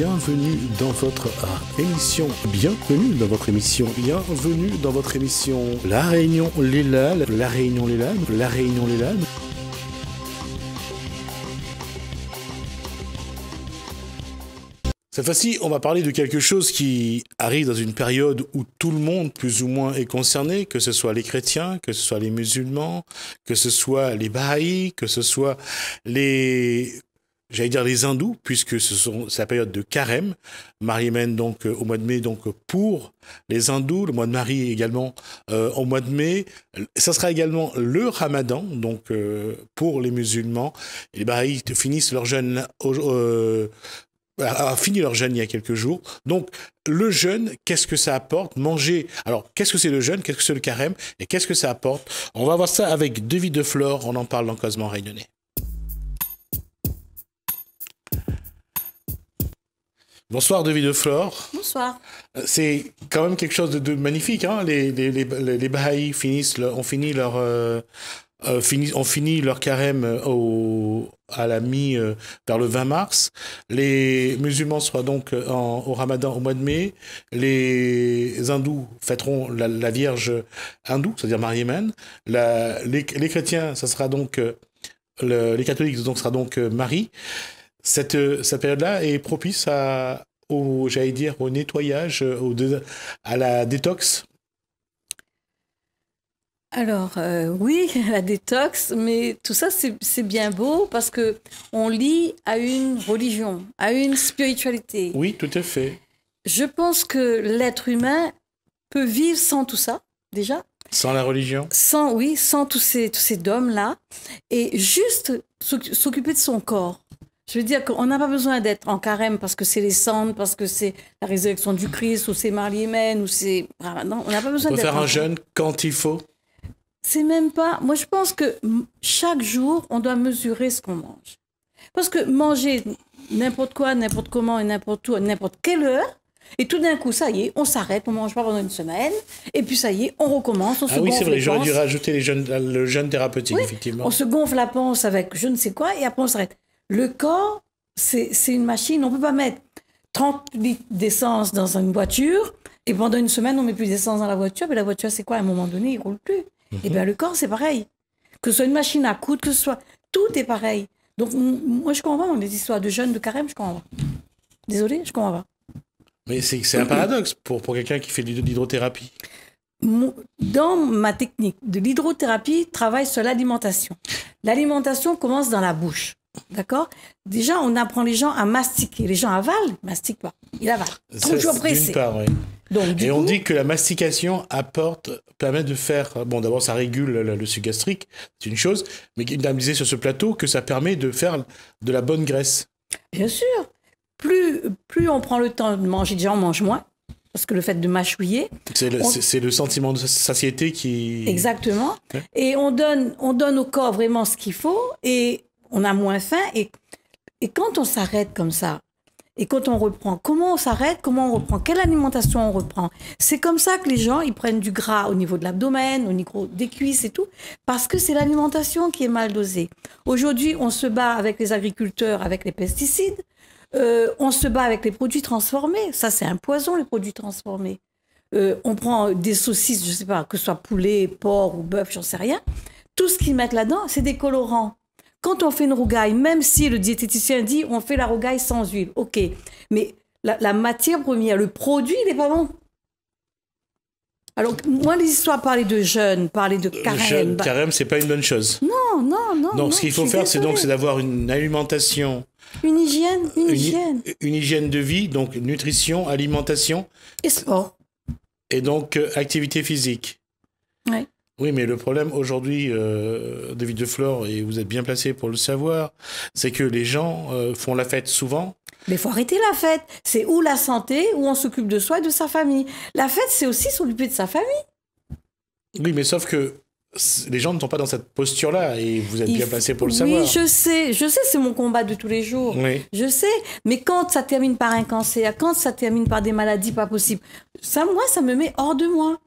bienvenue dans votre ah, émission. Bienvenue dans votre émission. Bienvenue dans votre émission. La Réunion les La Réunion les La Réunion les Lales. Cette fois-ci, on va parler de quelque chose qui arrive dans une période où tout le monde, plus ou moins, est concerné, que ce soit les chrétiens, que ce soit les musulmans, que ce soit les bahaïs, que ce soit les j'allais dire les hindous, puisque ce sont sa période de carême. Marie mène donc euh, au mois de mai donc pour les hindous, le mois de Marie également euh, au mois de mai. Ça sera également le Ramadan donc euh, pour les musulmans. Les ben, finissent leur jeûne a fini leur jeûne il y a quelques jours. Donc, le jeûne, qu'est-ce que ça apporte Manger. Alors, qu'est-ce que c'est le jeûne Qu'est-ce que c'est le carême Et qu'est-ce que ça apporte On va voir ça avec de Flore. On en parle dans Cosement Rayonné. Bonsoir David de Flore. Bonsoir. Euh, c'est quand même quelque chose de, magnifique. Hein les, les, finissent, ont fini leur, euh, euh leur carême euh, au, à la mi vers le 20 mars. Les musulmans seront donc au Ramadan au mois de mai. Les hindous fêteront la, Vierge hindoue, c'est-à-dire marie Les, les, chrétiens, ça sera donc les catholiques, donc sera donc Marie cette, cette période-là est propice à, au, j'allais dire, au nettoyage, euh, à la détox alors euh, oui, la détox, mais tout ça c'est bien beau parce que on lit à une religion, à une spiritualité. Oui, tout à fait. Je pense que l'être humain peut vivre sans tout ça déjà. Sans la religion. Sans oui, sans tous ces tous ces dômes là, et juste s'occuper de son corps. Je veux dire qu'on n'a pas besoin d'être en carême parce que c'est les cendres, parce que c'est la résurrection du Christ, ou c'est Marie ou c'est. Ah, non, on n'a pas besoin d'être. faire un jeûne quand il faut C'est même pas. Moi, je pense que chaque jour, on doit mesurer ce qu'on mange. Parce que manger n'importe quoi, n'importe comment et n'importe où, à n'importe quelle heure, et tout d'un coup, ça y est, on s'arrête, on mange pas pendant une semaine, et puis ça y est, on recommence, on ah se oui, c'est vrai, j'aurais dû rajouter le jeûne thérapeutique, effectivement. On se gonfle la panse avec je ne sais quoi, et après on s'arrête. Le corps, c'est une machine. On ne peut pas mettre 30 litres d'essence dans une voiture et pendant une semaine, on met plus d'essence dans la voiture. Mais la voiture, c'est quoi À un moment donné, il roule plus. Mhm. Et eh bien, le corps, c'est pareil. Que ce soit une machine à coudre, que ce soit. Tout est pareil. Donc, moi, je comprends les histoires de jeunes de carême, je comprends désolé je comprends pas. Mais c'est un paradoxe pour, pour quelqu'un qui fait de l'hydrothérapie. Dans ma technique de l'hydrothérapie, travaille sur l'alimentation. L'alimentation commence dans la bouche. D'accord Déjà, on apprend les gens à mastiquer. Les gens avalent, mastiquent pas. Ils avalent. Toujours et on dit que la mastication apporte, permet de faire. Bon, d'abord, ça régule le, suc gastrique, c'est une chose. Mais il a disait sur ce plateau que ça permet de faire de la bonne graisse. Bien sûr. Plus, plus on prend le temps de manger, déjà, on mange moins parce que le fait de mâchouiller. C'est le, sentiment de satiété qui. Exactement. Et on donne, on donne au corps vraiment ce qu'il faut. Et on a moins faim. Et, quand on s'arrête comme ça, et quand on reprend, comment on s'arrête, comment on reprend, quelle alimentation on reprend. C'est comme ça que les gens, ils prennent du gras au niveau de l'abdomen, au niveau des cuisses et tout, parce que c'est l'alimentation qui est mal dosée. Aujourd'hui, on se bat avec les agriculteurs, avec les pesticides, euh, on se bat avec les produits transformés. Ça, c'est un poison, les produits transformés. Euh, on prend des saucisses, je ne sais pas, que ce soit poulet, porc ou bœuf, j'en sais rien. Tout ce qu'ils mettent là-dedans, c'est des colorants. Quand on fait une rougaille, même si le diététicien dit on fait la rougaille sans huile, ok, mais la, matière première, le produit, il n'est pas bon. Alors, moi, les histoires parler de jeûne, parler de euh, carême. Jeûne, carême, bah Carême, c'est pas une bonne chose. Non, non, non. Donc, non, ce qu'il faut faire, c'est donc c'est d'avoir une alimentation. Une hygiène, une, hygiène. Une hygiène de vie, donc nutrition, alimentation. Et sport. Et donc, euh, activité physique. Ouais. Oui, mais le problème aujourd'hui, euh, David Deflore, et vous êtes bien placé pour le savoir, c'est que les gens euh, font la fête souvent. Mais faut arrêter la fête. C'est ou la santé, ou on s'occupe de soi et de sa famille. La fête, c'est aussi s'occuper de sa famille. Oui, mais sauf que les gens ne sont pas dans cette posture-là et vous êtes bien placé pour le savoir. Oui, je sais, je sais, c'est mon combat de tous les jours. Oui. Je sais, mais quand ça termine par un cancer, quand ça termine par des maladies pas possibles, ça, moi, ça me met hors de moi.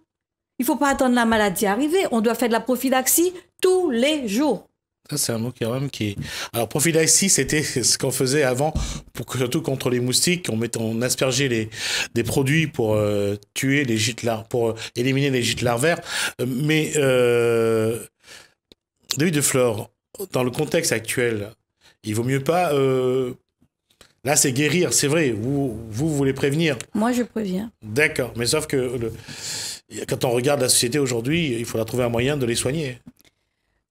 Il ne faut pas attendre la maladie arriver. On doit faire de la prophylaxie tous les jours. Ça, c'est un mot qui même qui. Alors, prophylaxie, c'était ce qu'on faisait avant, pour, surtout contre les moustiques. On, on aspergeait les, des produits pour euh, tuer les gîtes larves, pour euh, éliminer les gîtes larvaires. Euh, mais, David de Flore, dans le contexte actuel, il vaut mieux pas. Là, c'est guérir, c'est vrai. Vous, vous voulez prévenir. Moi, je préviens. D'accord. Mais sauf que. Le quand on regarde la société aujourd'hui, il faudra trouver un moyen de les soigner.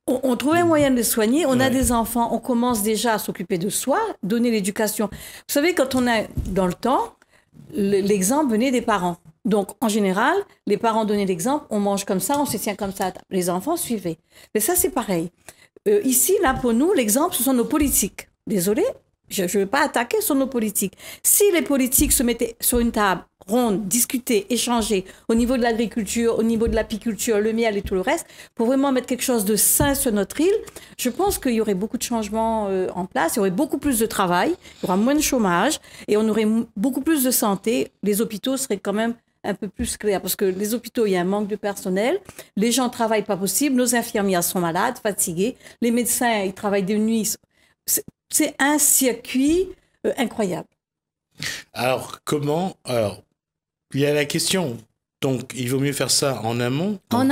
On, on trouve un moyen de les soigner. On a des enfants, on commence déjà à s'occuper de soi, donner l'éducation. Vous savez, quand on a dans le temps, l'exemple venait des parents. Donc, en général, les parents donnaient l'exemple, on mange comme ça, on se tient comme ça. Les enfants suivaient. Mais ça, c'est pareil. Euh, ici, là, pour nous, l'exemple, ce sont nos politiques. Désolé, je ne veux pas attaquer sur nos politiques. Si les politiques se mettaient sur une table discuter, échanger au niveau de l'agriculture, au niveau de l'apiculture, le miel et tout le reste, pour vraiment mettre quelque chose de sain sur notre île, je pense qu'il y aurait beaucoup de changements euh, en place, il y aurait beaucoup plus de travail, il y aura moins de chômage et on aurait beaucoup plus de santé. Les hôpitaux seraient quand même un peu plus clairs parce que les hôpitaux, il y a un manque de personnel, les gens travaillent pas possible, nos infirmières sont malades, fatiguées, les médecins, ils travaillent des nuits, C'est un circuit euh, incroyable. Alors, comment, alors, il y a la question. Donc, il vaut mieux faire ça en amont, en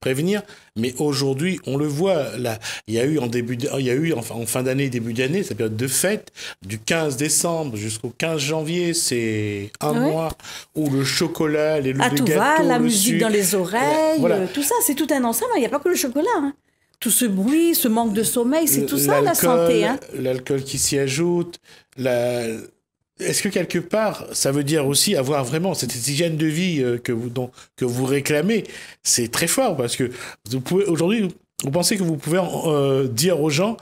prévenir. Mais aujourd'hui, on le voit. Là, il y a eu en début, il y a eu en, en fin d'année, début d'année, cette période de fête du 15 décembre jusqu'au 15 janvier, c'est un mois où le chocolat, les, ah, tout va, la musique dans les oreilles, tout ça, c'est tout un ensemble. Il n'y a pas que le chocolat. Hein. tout ce bruit, ce manque de sommeil, c'est tout ça la santé. L'alcool hein. qui s'y ajoute, la, est-ce que quelque part, ça veut dire aussi avoir vraiment cette hygiène de vie euh, que vous, que vous réclamez C'est très fort parce que vous pouvez aujourd'hui, vous pensez que vous pouvez euh, dire aux gens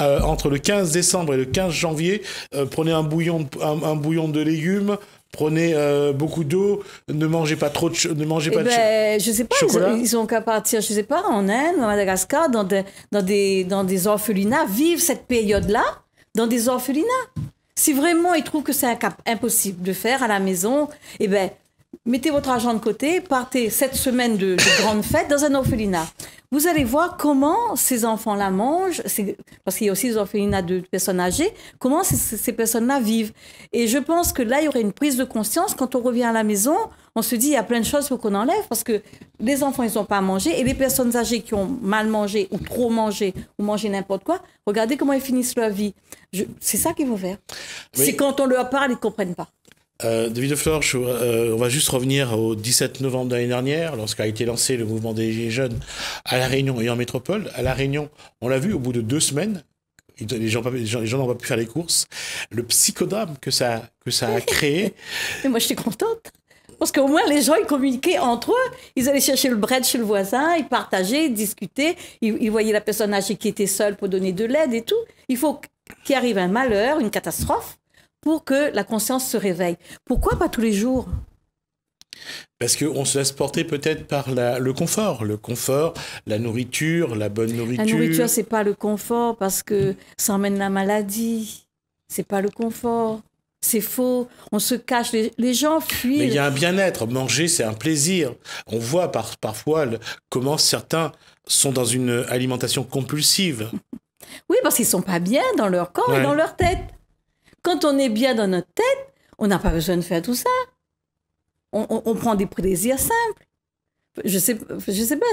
euh, entre le 15 décembre et le 15 janvier, prenez un bouillon, de, un, bouillon de légumes. Prenez beaucoup d'eau, ne mangez pas trop de ne mangez pas eh de ben, Je sais pas, ils, ont qu'à partir, je sais pas, en Inde, en Madagascar, dans, dans des dans des orphelinats, vivre cette période-là dans des orphelinats. Si vraiment ils trouvent que c'est un cap impossible de faire à la maison, eh ben, mettez votre argent de côté, partez cette semaine de, grande fête dans un orphelinat. Vous allez voir comment ces enfants-là mangent, parce qu'il y a aussi des orphelinats de personnes âgées, comment ces personnes-là vivent. Et je pense que là, il y aurait une prise de conscience quand on revient à la maison, on se dit, il y a plein de choses qu'on enlève parce que les enfants, ils n'ont pas à manger et les personnes âgées qui ont mal mangé ou trop mangé ou mangé n'importe quoi, regardez comment ils finissent leur vie. C'est ça qu'il faut faire. C'est quand on leur parle, ils ne comprennent pas. Euh, David Flore, euh, on va juste revenir au 17 novembre de l'année dernière, lorsqu'a été lancé le mouvement des jeunes à La Réunion et en métropole. À La Réunion, on l'a vu, au bout de deux semaines, les gens, n'ont pas pu faire les courses. Le psychodrame que ça, que ça a créé. Mais moi, je suis contente. Parce qu'au moins, les gens, ils communiquaient entre eux. Ils allaient chercher le bread chez le voisin, ils partageaient, ils discutaient. Ils, voyaient la personne âgée qui était seule pour donner de l'aide et tout. Il faut qu'il arrive un malheur, une catastrophe, pour que la conscience se réveille. Pourquoi pas tous les jours parce qu'on se laisse porter peut-être par le confort, le confort, la nourriture, la bonne nourriture. La nourriture, c'est pas le confort parce que ça emmène la maladie. C'est pas le confort. C'est faux, on se cache, les, gens fuient. Mais il y a un bien-être, manger c'est un plaisir. On voit parfois comment certains sont dans une alimentation compulsive. Oui, parce qu'ils sont pas bien dans leur corps et dans leur tête. Quand on est bien dans notre tête, on n'a pas besoin de faire tout ça. On, prend des plaisirs simples. Je sais, je sais pas.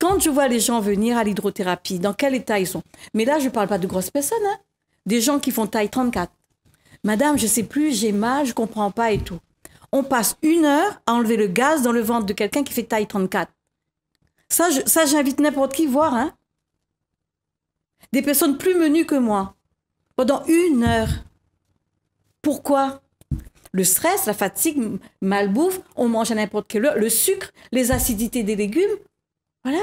Quand je vois les gens venir à l'hydrothérapie, dans quel état ils sont Mais là, je ne parle pas de grosses personnes. Hein. Des gens qui font taille 34, Madame, je sais plus, j'ai mal, je comprends pas et tout. On passe une heure à enlever le gaz dans le ventre de quelqu'un qui fait taille 34. Ça, ça j'invite n'importe qui voir, hein. Des personnes plus menues que moi. Pendant une heure. Pourquoi Le stress, la fatigue, mal bouffe, on mange à n'importe quelle heure, le sucre, les acidités des légumes. Voilà.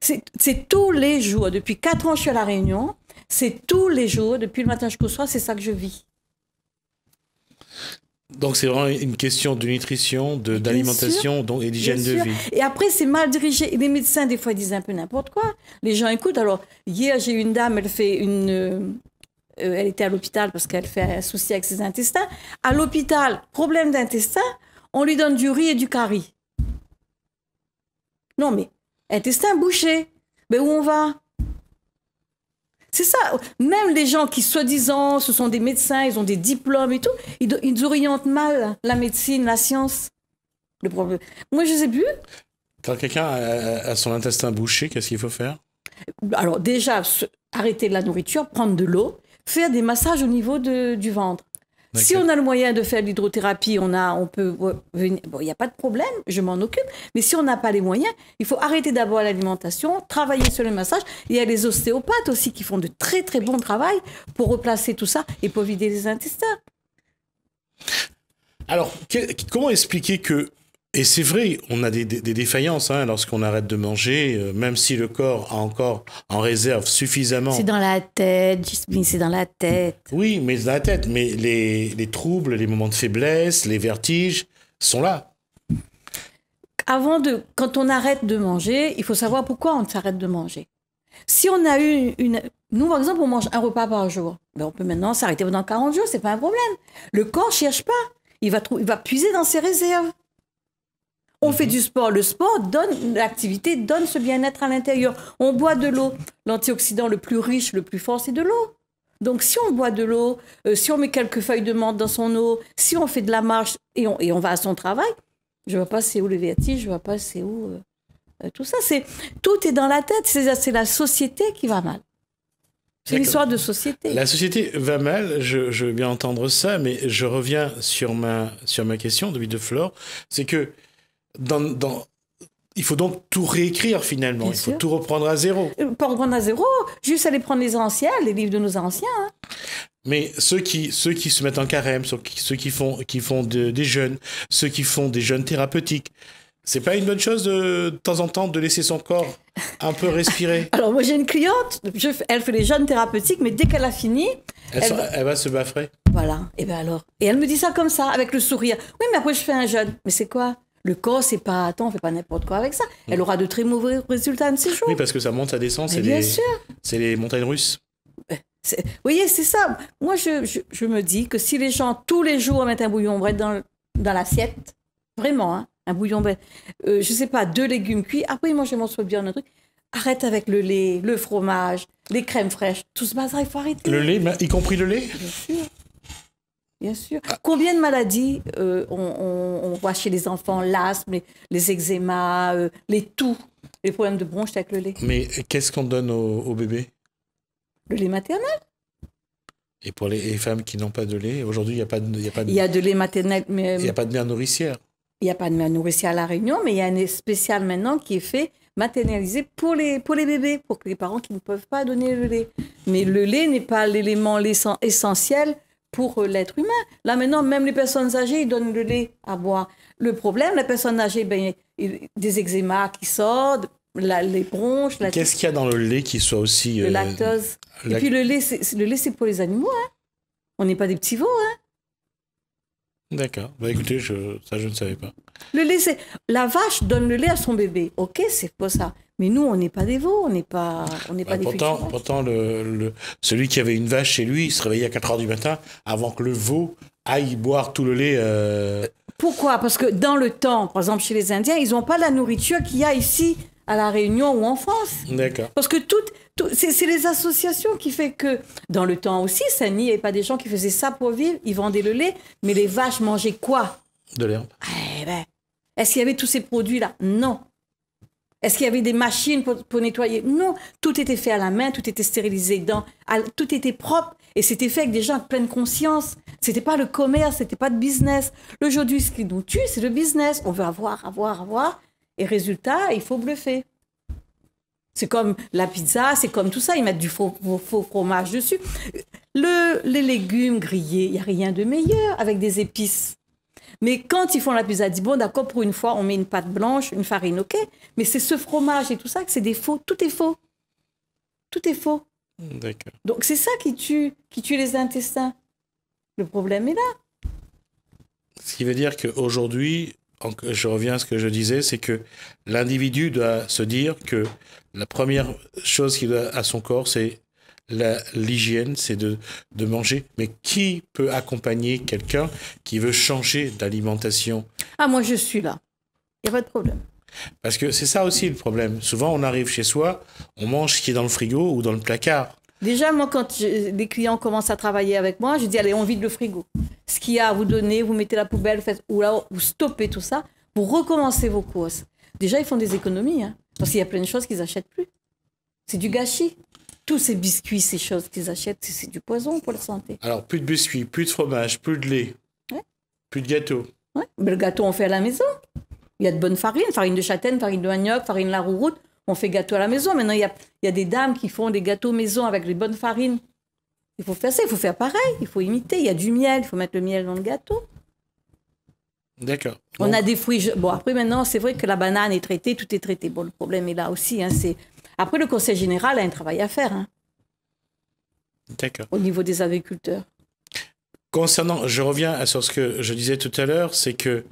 C'est tous les jours. Depuis quatre ans, je suis à La Réunion. C'est tous les jours, depuis le matin jusqu'au soir, c'est ça que je vis. Donc c'est vraiment une question de nutrition, d'alimentation de, et d'hygiène de vie. Et après, c'est mal dirigé. Les médecins, des fois, disent un peu n'importe quoi. Les gens écoutent. Alors, hier, j'ai eu une dame, elle fait une... Euh, euh, elle était à l'hôpital parce qu'elle fait un souci avec ses intestins. À l'hôpital, problème d'intestin, on lui donne du riz et du curry. Non, mais intestin bouché. Mais ben, où on va c'est ça. Même les gens qui, soi-disant, ce sont des médecins, ils ont des diplômes et tout, ils, orientent mal la médecine, la science. Le problème. Moi, je sais plus. Quand quelqu'un a, son intestin bouché, qu'est-ce qu'il faut faire Alors, déjà, arrêter de la nourriture, prendre de l'eau, faire des massages au niveau du ventre. Si on a le moyen de faire l'hydrothérapie, on a, on peut venir. Bon, il n'y a pas de problème, je m'en occupe. Mais si on n'a pas les moyens, il faut arrêter d'abord l'alimentation, travailler sur le massage. Il y a les ostéopathes aussi qui font de très très bons travail pour replacer tout ça et pour vider les intestins. Alors, comment expliquer que et c'est vrai, on a des, défaillances hein, lorsqu'on arrête de manger, euh, même si le corps a encore en réserve suffisamment. C'est dans la tête, c'est dans la tête. Oui, mais dans la tête. Mais les, troubles, les moments de faiblesse, les vertiges sont là. Avant de, quand on arrête de manger, il faut savoir pourquoi on s'arrête de manger. Si on a eu une, nous par exemple, on mange un repas par jour, ben, on peut maintenant s'arrêter pendant 40 jours, c'est pas un problème. Le corps cherche pas, il va, il va puiser dans ses réserves. On fait mhm. du sport. Le sport donne, l'activité donne ce bien-être à l'intérieur. On boit de l'eau. L'antioxydant le plus riche, le plus fort, c'est de l'eau. Donc si on boit de l'eau, euh, si on met quelques feuilles de menthe dans son eau, si on fait de la marche et on, va à son travail, je ne vois pas c'est où le vertige, je ne vois pas c'est où... Euh, euh, tout ça, c'est tout est dans la tête. C'est la société qui va mal. C'est l'histoire de société. La société va mal, je, veux bien entendre ça, mais je reviens sur ma, question de de Flore. C'est que il faut donc tout réécrire finalement. il faut tout reprendre à zéro. Euh, pas reprendre à zéro, juste aller prendre les anciens, les livres de nos anciens. Hein. Mais ceux qui, ceux qui se mettent en carême, ceux qui, font, qui font des jeunes, ceux qui font des jeunes thérapeutiques, c'est pas une bonne chose de, temps en temps de laisser son corps un peu respirer. Alors moi j'ai une cliente, elle fait les jeunes thérapeutiques, mais dès qu'elle a fini, elle, va, se baffrer. Voilà, et eh bien alors. Et elle me dit ça comme ça, avec le sourire. Oui, mais après je fais un jeune. Mais c'est quoi le corps, c'est pas, attends, on fait pas n'importe quoi avec ça. Elle mm. aura de très mauvais résultats de ces jours. Oui, parce que ça monte, ça descend. C'est bien sûr. C'est les montagnes russes. Euh, vous voyez, c'est ça. Moi, je, me dis que si les gens, tous les jours, mettent un bouillon bret dans, l'assiette, vraiment, hein, un bouillon bret, euh, je sais pas, deux légumes cuits, après, ah ils mangent mon de bien, un truc. Arrête avec le lait, le fromage, les crèmes fraîches, tout ce bazar, il faut arrêter. Le lait, y compris le lait Bien sûr. Combien de maladies euh, on, voit chez les enfants L'asthme, les, eczémas, euh, les toux, les problèmes de bronche avec le lait. Mais qu'est-ce qu'on donne aux au bébés Le lait maternel. Et pour les, femmes qui n'ont pas de lait, aujourd'hui, il n'y a pas de... Il y, a pas de, lait maternel, mais... Euh, il n'y a pas de mère nourricière. Il n'y a pas de mère nourricière à La Réunion, mais il y a un spécial maintenant qui est fait maternalisé pour les, pour les bébés, pour les parents qui ne peuvent pas donner le lait. Mais le lait n'est pas l'élément essentiel pour euh, l'être humain. Là maintenant, même les personnes âgées, ils donnent le lait à boire. Le problème, les personnes âgées, ben, des eczémas qui sortent, la, les bronches. Qu'est-ce qu'il y a dans le lait qui soit aussi... Le euh, lactose. Et puis le lait, c'est, le lait, pour les animaux. Hein. On n'est pas des petits veaux. Hein. D'accord. Bah écoutez, ça je ne savais pas. Le lait, la vache donne le lait à son bébé. Ok, c'est pas ça. Mais nous, on n'est pas des veaux, on n'est pas, on n'est pas bah, pourtant, le, celui qui avait une vache chez lui, il se réveillait à 4 heures du matin avant que le veau aille boire tout le lait. Euh, Pourquoi Parce que dans le temps, par exemple chez les Indiens, ils n'ont pas la nourriture qu'il y a ici à La Réunion ou en France. D'accord. Parce que toutes, c'est les associations qui fait que, dans le temps aussi, ça n'y avait pas des gens qui faisaient ça pour vivre, ils vendaient le lait, mais les vaches mangeaient quoi De l'herbe. Eh ben, Est-ce qu'il y avait tous ces produits-là Non. Est-ce qu'il y avait des machines pour, nettoyer Non, tout était fait à la main, tout était stérilisé, dans, tout était propre et c'était fait avec des gens de pleine conscience. C'était pas le commerce, c'était pas de business. Aujourd'hui, ce qui nous tue, c'est le business. On veut avoir, avoir, avoir. Et résultat, il faut bluffer. C'est comme la pizza, c'est comme tout ça. Ils mettent du faux, faux, fromage dessus. Le, les légumes grillés, il n'y a rien de meilleur avec des épices. Mais quand ils font la pizza, ils disent, bon, d'accord, pour une fois, on met une pâte blanche, une farine, ok. Mais c'est ce fromage et tout ça que c'est des faux. Tout est faux. Tout est faux. Donc c'est ça qui tue, qui tue les intestins. Le problème est là. Ce qui veut dire qu'aujourd'hui, je reviens à ce que je disais, c'est que l'individu doit se dire que la première chose qu'il a à son corps, c'est l'hygiène, c'est de, manger. Mais qui peut accompagner quelqu'un qui veut changer d'alimentation Ah, moi, je suis là. Il n'y a pas de problème. Parce que c'est ça aussi le problème. Souvent, on arrive chez soi, on mange ce qui est dans le frigo ou dans le placard. Déjà, moi, quand les clients commencent à travailler avec moi, je dis, allez, on vide le frigo a à vous donner, vous mettez la poubelle, vous faites, ou là, vous stoppez tout ça, vous recommencez vos courses. Déjà, ils font des économies, hein, parce qu'il y a plein de choses qu'ils n'achètent plus. C'est du gâchis. Tous ces biscuits, ces choses qu'ils achètent, c'est du poison pour la santé. Alors, plus de biscuits, plus de fromage, plus de lait, plus de gâteau Mais le gâteau, on fait à la maison. Il y a de bonnes farines, farine de châtaigne, farine de manioc, farine de la route On fait gâteau à la maison. Maintenant, il y a, il y a des dames qui font des gâteaux maison avec les bonnes farines il faut faire ça, il faut faire pareil, il faut imiter. Il y a du miel, il faut mettre le miel dans le gâteau. D'accord. On a des fruits. Bon, après, maintenant, c'est vrai que la banane est traitée, tout est traité. Bon, le problème est là aussi. Hein, après, le Conseil général a un travail à faire. Hein. D'accord. Au niveau des agriculteurs. Concernant, je reviens sur ce que je disais tout à l'heure, c'est que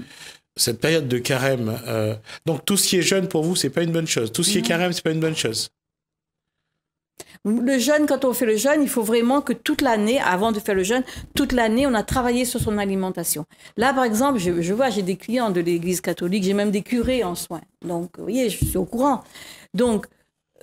cette période de carême, euh, donc tout ce qui est jeune pour vous, c'est pas une bonne chose. Tout ce qui est carême, n'est pas une bonne chose. Le jeûne, quand on fait le jeûne, il faut vraiment que toute l'année, avant de faire le jeûne, toute l'année, on a travaillé sur son alimentation. Là, par exemple, je, vois, j'ai des clients de l'Église catholique, j'ai même des curés en soins. Donc, vous voyez, je suis au courant. Donc,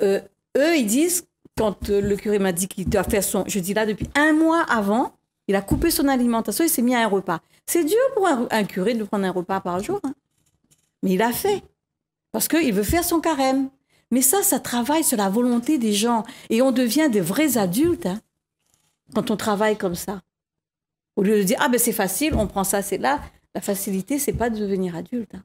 euh, eux, ils disent, quand euh, le curé m'a dit qu'il doit faire son... Je dis là, depuis un mois avant, il a coupé son alimentation, il s'est mis à un repas. C'est dur pour un, curé de prendre un repas par jour. Hein. Mais il a fait. Parce qu'il veut faire son carême. Mais ça, ça travaille sur la volonté des gens. Et on devient des vrais adultes hein, quand on travaille comme ça. Au lieu de dire, ah ben c'est facile, on prend ça, c'est là. La facilité, c'est pas de devenir adulte. Hein.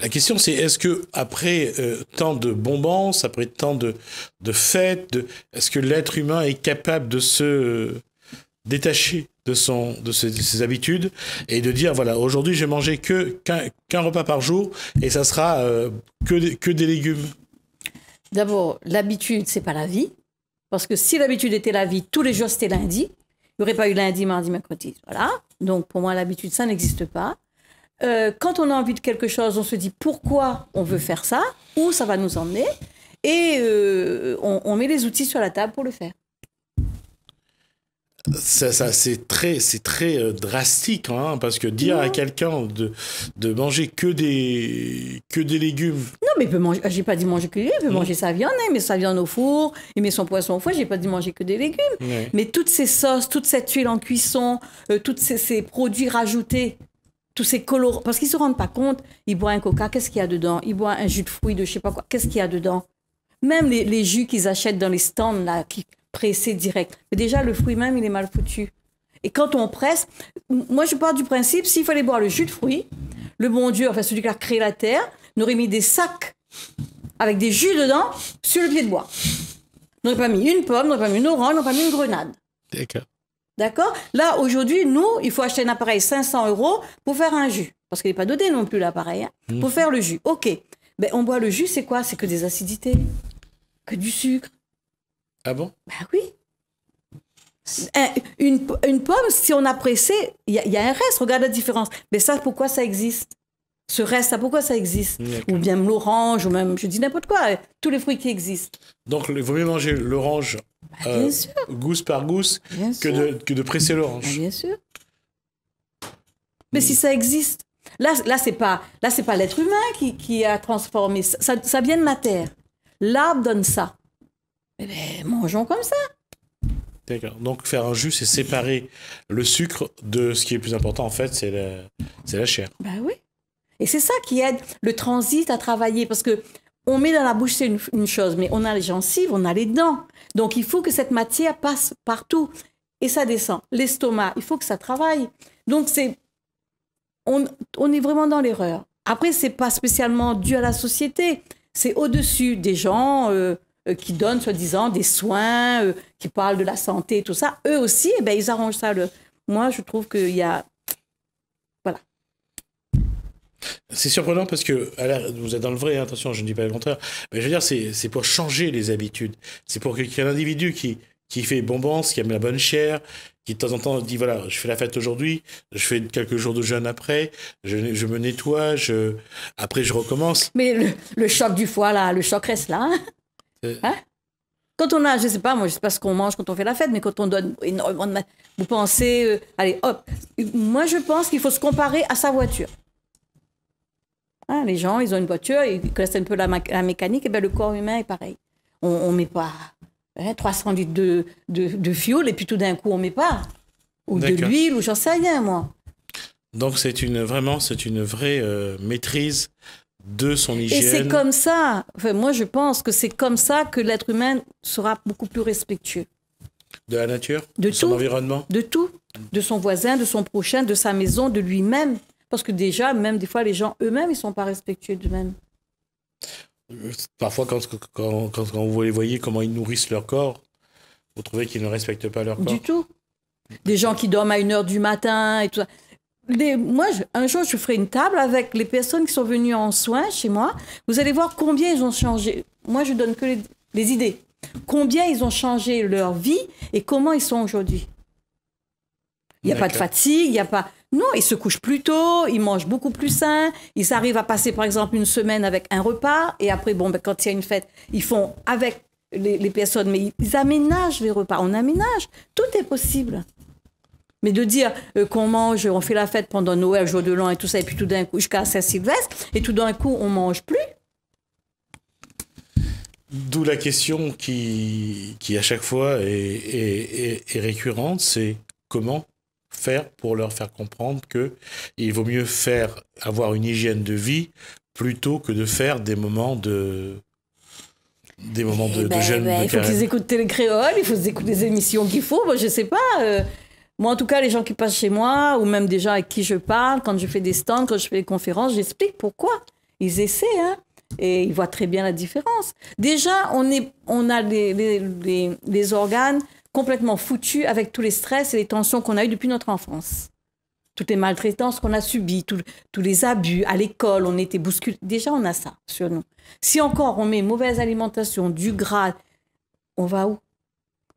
La question, c'est est-ce que après euh, tant de bombances, après tant de, de fêtes, est-ce que l'être humain est capable de se détacher de, son, de ses, habitudes et de dire voilà, aujourd'hui, j'ai mangé que qu'un repas par jour et ça sera euh, que, que des légumes D'abord, l'habitude, c'est pas la vie. Parce que si l'habitude était la vie, tous les jours, c'était lundi. Il n'y aurait pas eu lundi, mardi, mercredi. Voilà. Donc, pour moi, l'habitude, ça n'existe pas. Euh, quand on a envie de quelque chose, on se dit pourquoi on veut faire ça, où ça va nous emmener, et euh, on met les outils sur la table pour le faire ça, c'est très, c'est très euh, drastique, hein, parce que dire à quelqu'un de, de manger que des, que des légumes. Non, mais il peut manger, ah, j'ai pas dit manger que des légumes, il peut manger sa viande, il hein, met sa viande au four, il met son poisson au four, j'ai pas dit manger que des légumes. Mais toutes ces sauces, toute cette huile en cuisson, euh, toutes tous ces, produits rajoutés, tous ces colorants, parce qu'ils se rendent pas compte, ils boivent un coca, qu'est-ce qu'il y a dedans Ils boivent un jus de fruits de je sais pas quoi, qu'est-ce qu'il y a dedans Même les, les jus qu'ils achètent dans les stands, là, qui, pressé direct. Mais déjà, le fruit même, il est mal foutu. Et quand on presse, moi je pars du principe, s'il fallait boire le jus de fruit, le bon Dieu, enfin celui qui a créé la terre, n'aurait mis des sacs avec des jus dedans sur le pied de bois. N'aurait pas mis une pomme, n'aurait pas mis une orange, n'aurait pas mis une grenade. D'accord. D'accord Là, aujourd'hui, nous, il faut acheter un appareil 500 euros pour faire un jus. Parce qu'il n'est pas donné non plus l'appareil. Hein, pour mmh. faire le jus. OK. Mais ben, on boit le jus, c'est quoi C'est que des acidités, que du sucre, ah bon Bah oui. une, pomme, si on a pressé, il y, a un reste. Regarde la différence. Mais ça, pourquoi ça existe Ce reste, ça, pourquoi ça existe Ou bien l'orange, ou même, je dis n'importe quoi, tous les fruits qui existent. Donc, il vaut mieux manger l'orange bah, euh, gousse par gousse que de, presser bah, l'orange. bien sûr. Mais si ça existe, là, là c'est pas, là, c'est pas l'être humain qui, a transformé ça, ça vient de la terre. L'arbre donne ça. Eh ben, mangeons comme ça. D'accord. Donc, faire un jus, c'est séparer le sucre de ce qui est plus important, en fait, c'est la, chair. Ben oui. Et c'est ça qui aide le transit à travailler, parce que on met dans la bouche, c'est une, chose, mais on a les gencives, on a les dents. Donc, il faut que cette matière passe partout et ça descend. L'estomac, il faut que ça travaille. Donc, c'est on, est vraiment dans l'erreur. Après, c'est pas spécialement dû à la société. C'est au-dessus des gens. Euh, euh, qui donnent soi-disant des soins, euh, qui parlent de la santé, tout ça, eux aussi, eh ben, ils arrangent ça. Le... Moi, je trouve qu'il y a. Voilà. C'est surprenant parce que vous êtes dans le vrai, hein, attention, je ne dis pas le contraire. Mais je veux dire, c'est pour changer les habitudes. C'est pour qu'il y ait un individu qui, qui fait ce qui aime la bonne chair, qui de temps en temps dit voilà, je fais la fête aujourd'hui, je fais quelques jours de jeûne après, je, me nettoie, je... après je recommence. Mais le, choc du foie, là, le choc reste là. Hein. Euh. Hein? Quand on a, je sais pas, moi, je sais pas ce qu'on mange quand on fait la fête, mais quand on donne énormément Vous pensez, euh, allez, hop. Moi, je pense qu'il faut se comparer à sa voiture. Hein, les gens, ils ont une voiture, ils connaissent un peu la, mécanique, et bien le corps humain est pareil. On ne met pas 300 hein, litres de, de, de et puis tout d'un coup, on ne met pas. Ou de l'huile, ou j'en sais rien, moi. Donc, c'est une, vraiment, c'est une vraie euh, maîtrise de son hygiène. Et c'est comme ça, enfin, moi je pense que c'est comme ça que l'être humain sera beaucoup plus respectueux. De la nature De, de son environnement De tout. De son voisin, de son prochain, de sa maison, de lui-même. Parce que déjà, même des fois, les gens eux-mêmes, ils ne sont pas respectueux d'eux-mêmes. Euh, parfois, quand, quand, quand, vous les voyez, comment ils nourrissent leur corps, vous trouvez qu'ils ne respectent pas leur corps Du tout. Des gens qui dorment à une heure du matin et tout ça moi, un jour, je ferai une table avec les personnes qui sont venues en soins chez moi. Vous allez voir combien ils ont changé. Moi, je donne que les, idées. Combien ils ont changé leur vie et comment ils sont aujourd'hui. Il n'y a pas de fatigue, il n'y a pas. Non, ils se couchent plus tôt, ils mangent beaucoup plus sain, ils arrivent à passer par exemple une semaine avec un repas et après, bon, ben, quand il y a une fête, ils font avec les, personnes, mais ils aménagent les repas, on aménage, tout est possible. Mais de dire euh, qu'on mange, on fait la fête pendant Noël, jour de l'an et tout ça, et puis tout d'un coup, je casse Saint-Sylvestre, et tout d'un coup, on mange plus. D'où la question qui, qui, à chaque fois, est, récurrente, c'est comment faire pour leur faire comprendre qu'il vaut mieux faire avoir une hygiène de vie plutôt que de faire des moments de des moments de, eh ben, eh ben, il faut qu'ils écoutent Télé Créole, il faut qu'ils écoutent les émissions qu'il faut. Moi, je sais pas. Euh. Moi, en tout cas, les gens qui passent chez moi, ou même des gens avec qui je parle, quand je fais des stands, quand je fais des conférences, j'explique pourquoi. Ils essaient, hein, et ils voient très bien la différence. Déjà, on, est, on a des organes complètement foutus avec tous les stress et les tensions qu'on a eues depuis notre enfance toutes les maltraitances qu'on a subies, tous les abus à l'école, on était bousculé. Déjà, on a ça sur nous. Si encore on met mauvaise alimentation, du gras, on va où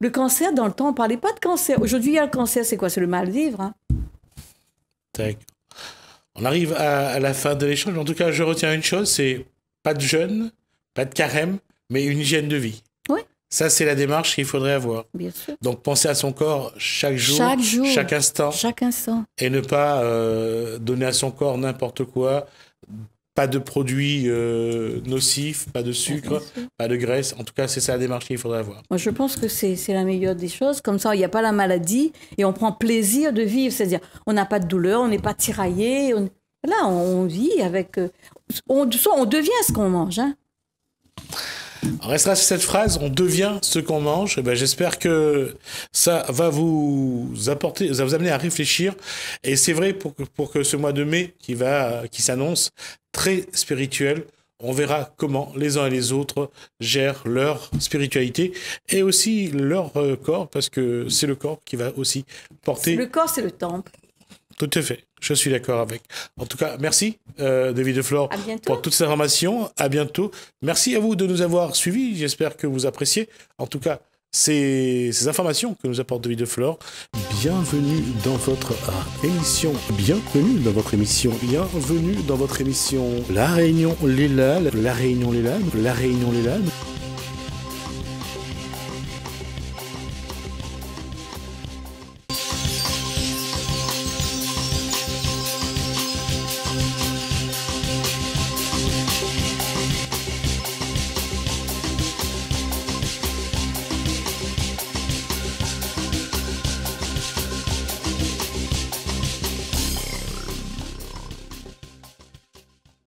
le cancer, dans le temps, on ne parlait pas de cancer. Aujourd'hui, il y a le cancer, c'est quoi C'est le mal-vivre. Hein. on arrive à, la fin de l'échange. En tout cas, je retiens une chose, c'est pas de jeûne, pas de carême, mais une hygiène de vie. Ça, c'est la démarche qu'il faudrait avoir. Bien sûr. Donc, penser à son corps chaque jour, chaque, instant. Chaque instant. Et ne pas euh, donner à son corps n'importe quoi, pas de produits euh, nocifs, pas de sucre, pas de graisse. En tout cas, c'est ça la démarche qu'il faudrait avoir. Moi, je pense que c'est la meilleure des choses. Comme ça, il n'y a pas la maladie et on prend plaisir de vivre. C'est-à-dire, on n'a pas de douleur, on n'est pas tiraillé. Là, on vit avec. Euh, on, on devient ce qu'on mange. Hein. On restera sur cette phrase, on devient ce qu'on mange. Eh ben, j'espère que ça va vous apporter, ça vous amener à réfléchir. Et c'est vrai pour que, pour que ce mois de mai qui va, qui s'annonce, très spirituel. On verra comment les uns et les autres gèrent leur spiritualité et aussi leur euh, corps, parce que c'est le corps qui va aussi porter. Le corps, c'est le temple. Tout à fait. Je suis d'accord avec. En tout cas, merci, euh, David David flore pour toutes ces informations. À bientôt. Merci à vous de nous avoir suivis. J'espère que vous appréciez. En tout cas, ces, ces informations que nous apporte David de Flore. Bienvenue dans votre ah, émission. Bienvenue dans votre émission. Bienvenue dans votre émission. La Réunion les La Réunion les La Réunion les